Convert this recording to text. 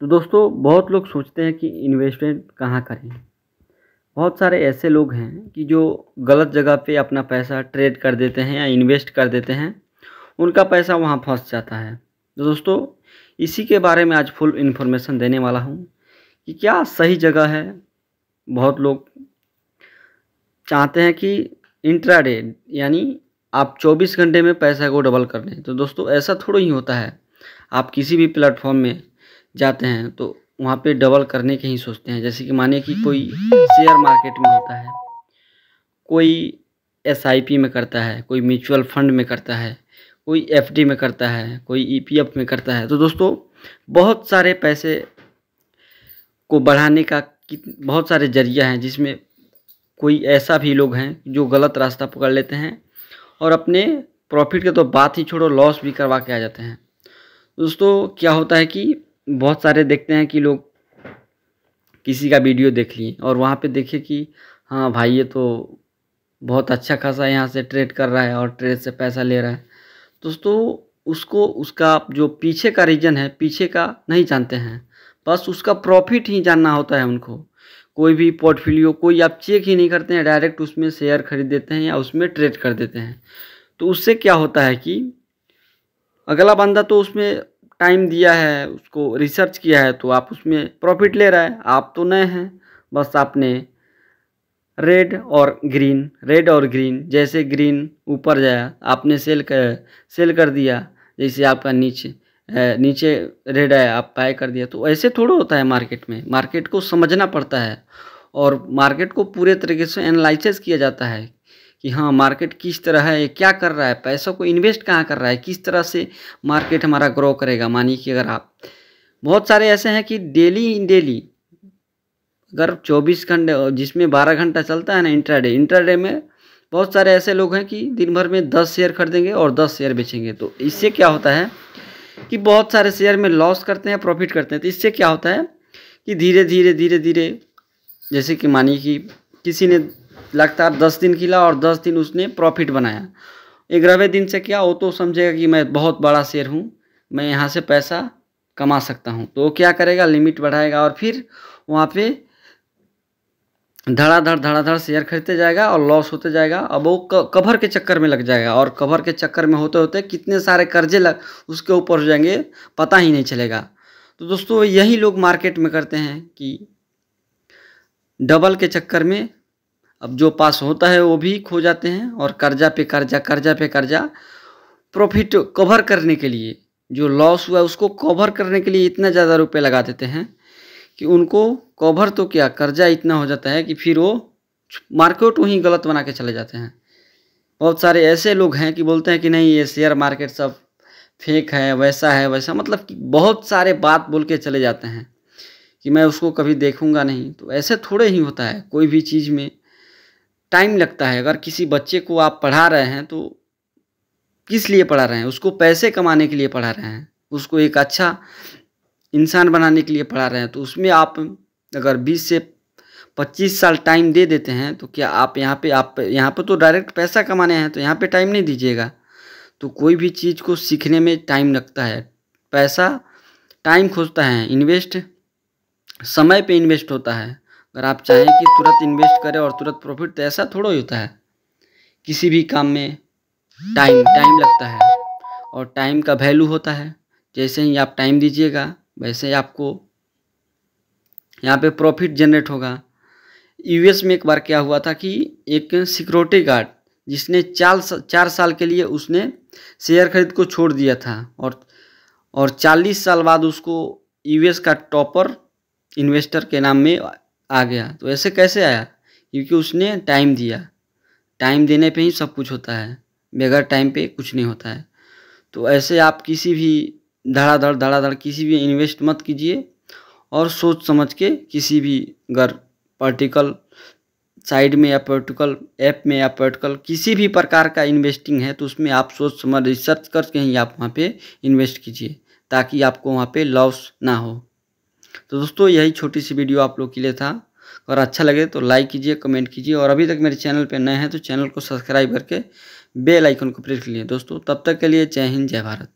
तो दोस्तों बहुत लोग सोचते हैं कि इन्वेस्टमेंट कहाँ करें बहुत सारे ऐसे लोग हैं कि जो गलत जगह पे अपना पैसा ट्रेड कर देते हैं या इन्वेस्ट कर देते हैं उनका पैसा वहाँ फंस जाता है तो दोस्तों इसी के बारे में आज फुल इन्फॉर्मेशन देने वाला हूँ कि क्या सही जगह है बहुत लोग चाहते हैं कि इंट्रा यानी आप 24 घंटे में पैसा को डबल कर लें तो दोस्तों ऐसा थोड़ा ही होता है आप किसी भी प्लेटफॉर्म में जाते हैं तो वहाँ पे डबल करने के ही सोचते हैं जैसे कि माने कि कोई शेयर मार्केट में होता है कोई एस में करता है कोई म्यूचुअल फंड में करता है कोई एफ में करता है कोई ई e में करता है तो दोस्तों बहुत सारे पैसे को बढ़ाने का बहुत सारे जरिया हैं जिसमें कोई ऐसा भी लोग हैं जो गलत रास्ता पकड़ लेते हैं और अपने प्रॉफिट के तो बात ही छोड़ो लॉस भी करवा के आ जाते हैं दोस्तों क्या होता है कि बहुत सारे देखते हैं कि लोग किसी का वीडियो देख लिए और वहाँ पे देखे कि हाँ भाई ये तो बहुत अच्छा खासा यहाँ से ट्रेड कर रहा है और ट्रेड से पैसा ले रहा है दोस्तों उसको उसका जो पीछे का रीजन है पीछे का नहीं जानते हैं बस उसका प्रॉफिट ही जानना होता है उनको कोई भी पोर्टफोलियो कोई आप चेक ही नहीं करते हैं डायरेक्ट उसमें शेयर खरीद देते हैं या उसमें ट्रेड कर देते हैं तो उससे क्या होता है कि अगला बंदा तो उसमें टाइम दिया है उसको रिसर्च किया है तो आप उसमें प्रॉफिट ले रहा है आप तो नए हैं बस आपने रेड और ग्रीन रेड और ग्रीन जैसे ग्रीन ऊपर जाया आपने सेल कर सेल कर दिया जैसे आपका नीचे नीचे रेड आया आप बाय कर दिया तो ऐसे थोड़ा होता है मार्केट में मार्केट को समझना पड़ता है और मार्केट को पूरे तरीके से एनालिसिस किया जाता है कि हाँ मार्केट किस तरह है क्या कर रहा है पैसों को इन्वेस्ट कहाँ कर रहा है किस तरह से मार्केट हमारा ग्रो करेगा मानिए कि अगर आप बहुत सारे ऐसे हैं कि डेली इन डेली अगर 24 घंटे जिसमें 12 घंटा चलता है ना इंट्राडे इंट्राडे में बहुत सारे ऐसे लोग हैं कि दिन भर में 10 शेयर खरीदेंगे और 10 शेयर बेचेंगे तो इससे क्या होता है कि बहुत सारे शेयर में लॉस करते हैं प्रॉफिट करते हैं तो इससे क्या होता है कि धीरे धीरे धीरे धीरे जैसे कि मानिए कि किसी ने लगातार दस दिन खिला और दस दिन उसने प्रॉफिट बनाया ग्यारहवें दिन से क्या वो तो समझेगा कि मैं बहुत बड़ा शेयर हूँ मैं यहाँ से पैसा कमा सकता हूँ तो वो क्या करेगा लिमिट बढ़ाएगा और फिर वहाँ पे धड़ाधड़ धड़ाधड़ शेयर खरीदते जाएगा और लॉस होते जाएगा अब वो कवर के चक्कर में लग जाएगा और कवर के चक्कर में होते होते कितने सारे कर्जे लग उसके ऊपर हो जाएंगे पता ही नहीं चलेगा तो दोस्तों यही लोग मार्केट में करते हैं कि डबल के चक्कर में अब जो पास होता है वो भी खो जाते हैं और कर्जा पे कर्जा कर्जा पे कर्जा प्रॉफिट कवर करने के लिए जो लॉस हुआ है उसको कवर करने के लिए इतना ज़्यादा रुपये लगा देते हैं कि उनको कवर तो क्या कर्जा इतना हो जाता है कि फिर वो मार्केट वहीं गलत बना के चले जाते हैं बहुत सारे ऐसे लोग हैं कि बोलते हैं कि नहीं ये शेयर मार्केट सब फेक है वैसा है वैसा मतलब कि बहुत सारे बात बोल के चले जाते हैं कि मैं उसको कभी देखूंगा नहीं तो ऐसे थोड़े ही होता है कोई भी चीज़ में टाइम लगता है अगर किसी बच्चे को आप पढ़ा रहे हैं तो किस लिए पढ़ा रहे हैं उसको पैसे कमाने के लिए पढ़ा रहे हैं उसको एक अच्छा इंसान बनाने के लिए पढ़ा रहे हैं तो उसमें आप अगर 20 से 25 साल टाइम दे देते हैं तो क्या आप यहाँ पे आप यहाँ पे तो डायरेक्ट पैसा कमाने हैं तो यहाँ पे टाइम नहीं दीजिएगा तो कोई भी चीज़ को सीखने में टाइम लगता है पैसा टाइम खोजता है इन्वेस्ट समय पे इन्वेस्ट होता है अगर आप चाहें कि तुरंत इन्वेस्ट करें और तुरंत प्रॉफिट तो ऐसा थोड़ा ही होता है किसी भी काम में टाइम टाइम लगता है और टाइम का वैल्यू होता है जैसे ही आप टाइम दीजिएगा वैसे ही आपको यहाँ पे प्रॉफिट जनरेट होगा यूएस में एक बार क्या हुआ था कि एक सिक्योरिटी गार्ड जिसने चार चार साल के लिए उसने शेयर खरीद को छोड़ दिया था और और चालीस साल बाद उसको यूएस का टॉपर इन्वेस्टर के नाम में आ गया तो ऐसे कैसे आया क्योंकि उसने टाइम दिया टाइम देने पे ही सब कुछ होता है बगैर टाइम पे कुछ नहीं होता है तो ऐसे आप किसी भी धड़ाधड़ धड़ाधड़ किसी भी इन्वेस्ट मत कीजिए और सोच समझ के किसी भी अगर पर्टिकल साइड में या पर्टिकल ऐप में या पर्टिकल किसी भी प्रकार का इन्वेस्टिंग है तो उसमें आप सोच समझ रिसर्च करके ही आप वहाँ पे इन्वेस्ट कीजिए ताकि आपको वहाँ पे लॉस ना हो तो दोस्तों यही छोटी सी वीडियो आप लोग के लिए था अगर अच्छा लगे तो लाइक कीजिए कमेंट कीजिए और अभी तक मेरे चैनल पर नए हैं तो चैनल को सब्सक्राइब करके बेल आइकन को प्रेस कर लिए दोस्तों तब तक के लिए जय हिंद जय भारत